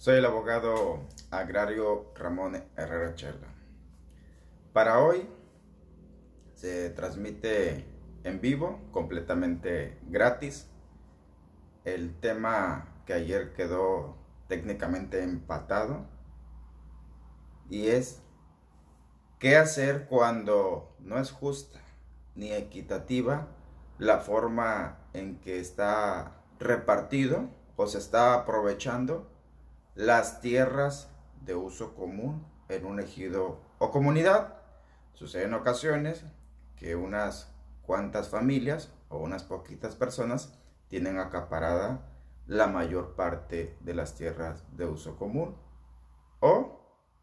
Soy el abogado agrario Ramón Herrera Chela. Para hoy se transmite en vivo, completamente gratis, el tema que ayer quedó técnicamente empatado y es qué hacer cuando no es justa ni equitativa la forma en que está repartido o se está aprovechando las tierras de uso común en un ejido o comunidad. Sucede en ocasiones que unas cuantas familias o unas poquitas personas tienen acaparada la mayor parte de las tierras de uso común o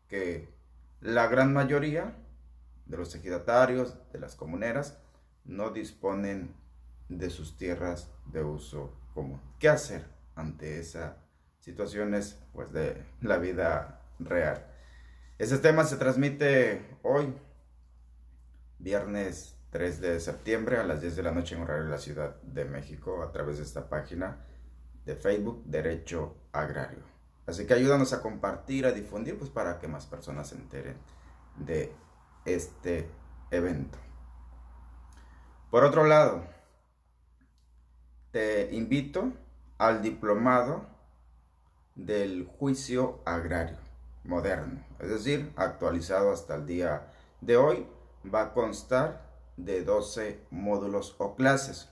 que la gran mayoría de los ejidatarios, de las comuneras, no disponen de sus tierras de uso común. ¿Qué hacer ante esa situaciones pues, de la vida real. Este tema se transmite hoy, viernes 3 de septiembre a las 10 de la noche en horario de la Ciudad de México a través de esta página de Facebook Derecho Agrario. Así que ayúdanos a compartir, a difundir, pues para que más personas se enteren de este evento. Por otro lado, te invito al diplomado del juicio agrario moderno, es decir, actualizado hasta el día de hoy, va a constar de 12 módulos o clases.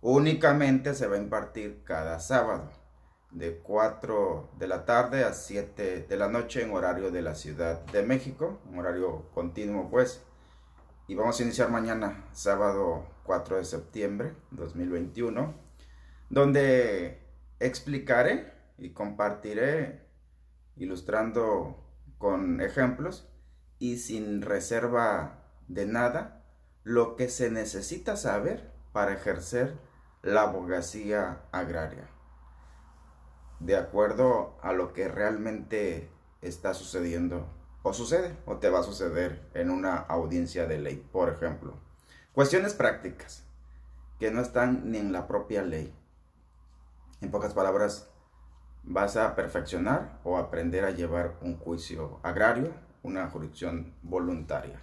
Únicamente se va a impartir cada sábado, de 4 de la tarde a 7 de la noche en horario de la Ciudad de México, un horario continuo pues. Y vamos a iniciar mañana, sábado 4 de septiembre 2021, donde explicaré y compartiré ilustrando con ejemplos y sin reserva de nada lo que se necesita saber para ejercer la abogacía agraria, de acuerdo a lo que realmente está sucediendo o sucede o te va a suceder en una audiencia de ley, por ejemplo. Cuestiones prácticas que no están ni en la propia ley. En pocas palabras, vas a perfeccionar o aprender a llevar un juicio agrario, una jurisdicción voluntaria.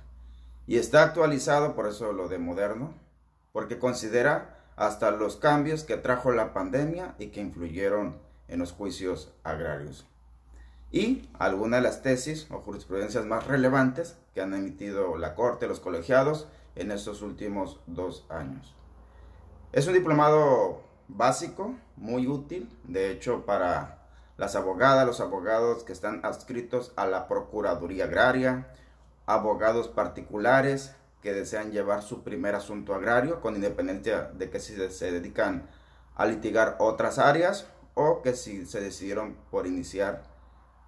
Y está actualizado, por eso lo de moderno, porque considera hasta los cambios que trajo la pandemia y que influyeron en los juicios agrarios. Y algunas de las tesis o jurisprudencias más relevantes que han emitido la Corte, los colegiados, en estos últimos dos años. Es un diplomado básico, muy útil, de hecho para las abogadas, los abogados que están adscritos a la Procuraduría Agraria, abogados particulares que desean llevar su primer asunto agrario, con independencia de que si se dedican a litigar otras áreas o que si se decidieron por iniciar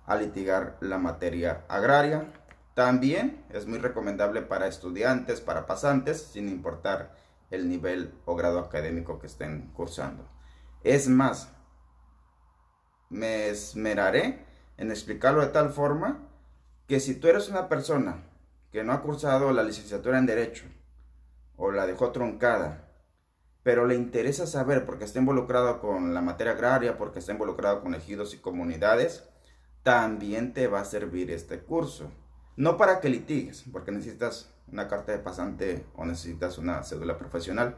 a litigar la materia agraria. También es muy recomendable para estudiantes, para pasantes, sin importar el nivel o grado académico que estén cursando. Es más, me esmeraré en explicarlo de tal forma que si tú eres una persona que no ha cursado la licenciatura en Derecho o la dejó truncada, pero le interesa saber porque está involucrado con la materia agraria, porque está involucrado con ejidos y comunidades, también te va a servir este curso. No para que litigues, porque necesitas una carta de pasante o necesitas una cédula profesional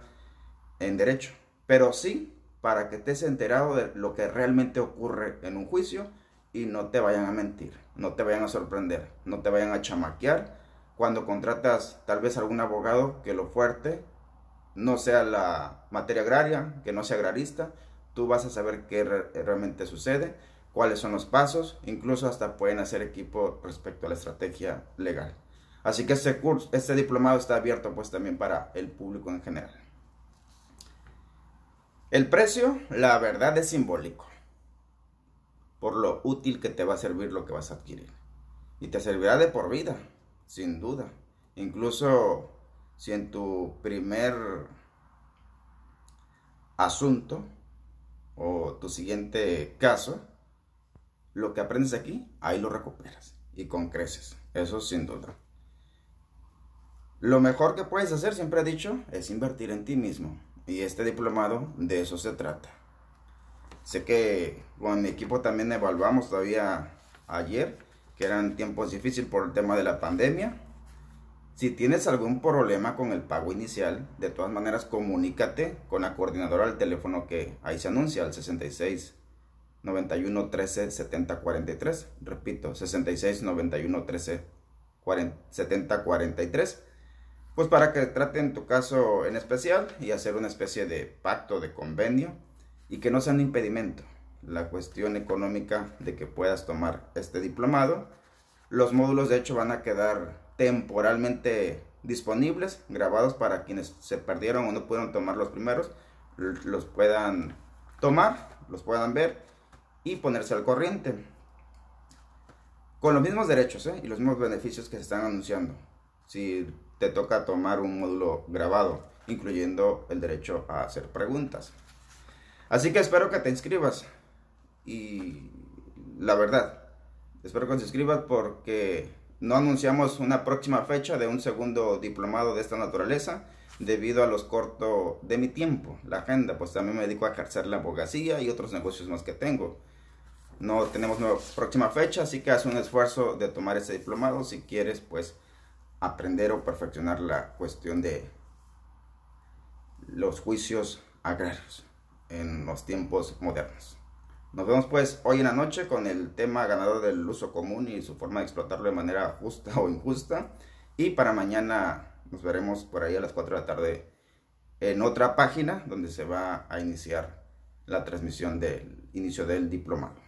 en derecho, pero sí para que estés enterado de lo que realmente ocurre en un juicio y no te vayan a mentir, no te vayan a sorprender, no te vayan a chamaquear cuando contratas tal vez algún abogado que lo fuerte no sea la materia agraria, que no sea agrarista, tú vas a saber qué realmente sucede, cuáles son los pasos, incluso hasta pueden hacer equipo respecto a la estrategia legal. Así que este curso, este diplomado está abierto pues también para el público en general. El precio, la verdad, es simbólico. Por lo útil que te va a servir lo que vas a adquirir. Y te servirá de por vida, sin duda. Incluso si en tu primer asunto o tu siguiente caso, lo que aprendes aquí, ahí lo recuperas y con creces. Eso sin duda. Lo mejor que puedes hacer, siempre he dicho, es invertir en ti mismo. Y este diplomado de eso se trata. Sé que con mi equipo también evaluamos todavía ayer, que eran tiempos difíciles por el tema de la pandemia. Si tienes algún problema con el pago inicial, de todas maneras comunícate con la coordinadora al teléfono que ahí se anuncia, al 66 91 13 70 43. Repito, 66 91 13 40, 70 43 pues para que traten tu caso en especial y hacer una especie de pacto de convenio y que no sea un impedimento la cuestión económica de que puedas tomar este diplomado. Los módulos de hecho van a quedar temporalmente disponibles, grabados para quienes se perdieron o no pudieron tomar los primeros, los puedan tomar, los puedan ver y ponerse al corriente. Con los mismos derechos ¿eh? y los mismos beneficios que se están anunciando. Si te toca tomar un módulo grabado, incluyendo el derecho a hacer preguntas. Así que espero que te inscribas. Y la verdad, espero que te inscribas porque no anunciamos una próxima fecha de un segundo diplomado de esta naturaleza debido a los cortos de mi tiempo, la agenda, pues también me dedico a ejercer la abogacía y otros negocios más que tengo. No tenemos una próxima fecha, así que haz un esfuerzo de tomar ese diplomado si quieres pues aprender o perfeccionar la cuestión de los juicios agrarios en los tiempos modernos. Nos vemos pues hoy en la noche con el tema ganador del uso común y su forma de explotarlo de manera justa o injusta. Y para mañana nos veremos por ahí a las 4 de la tarde en otra página donde se va a iniciar la transmisión del inicio del diplomado.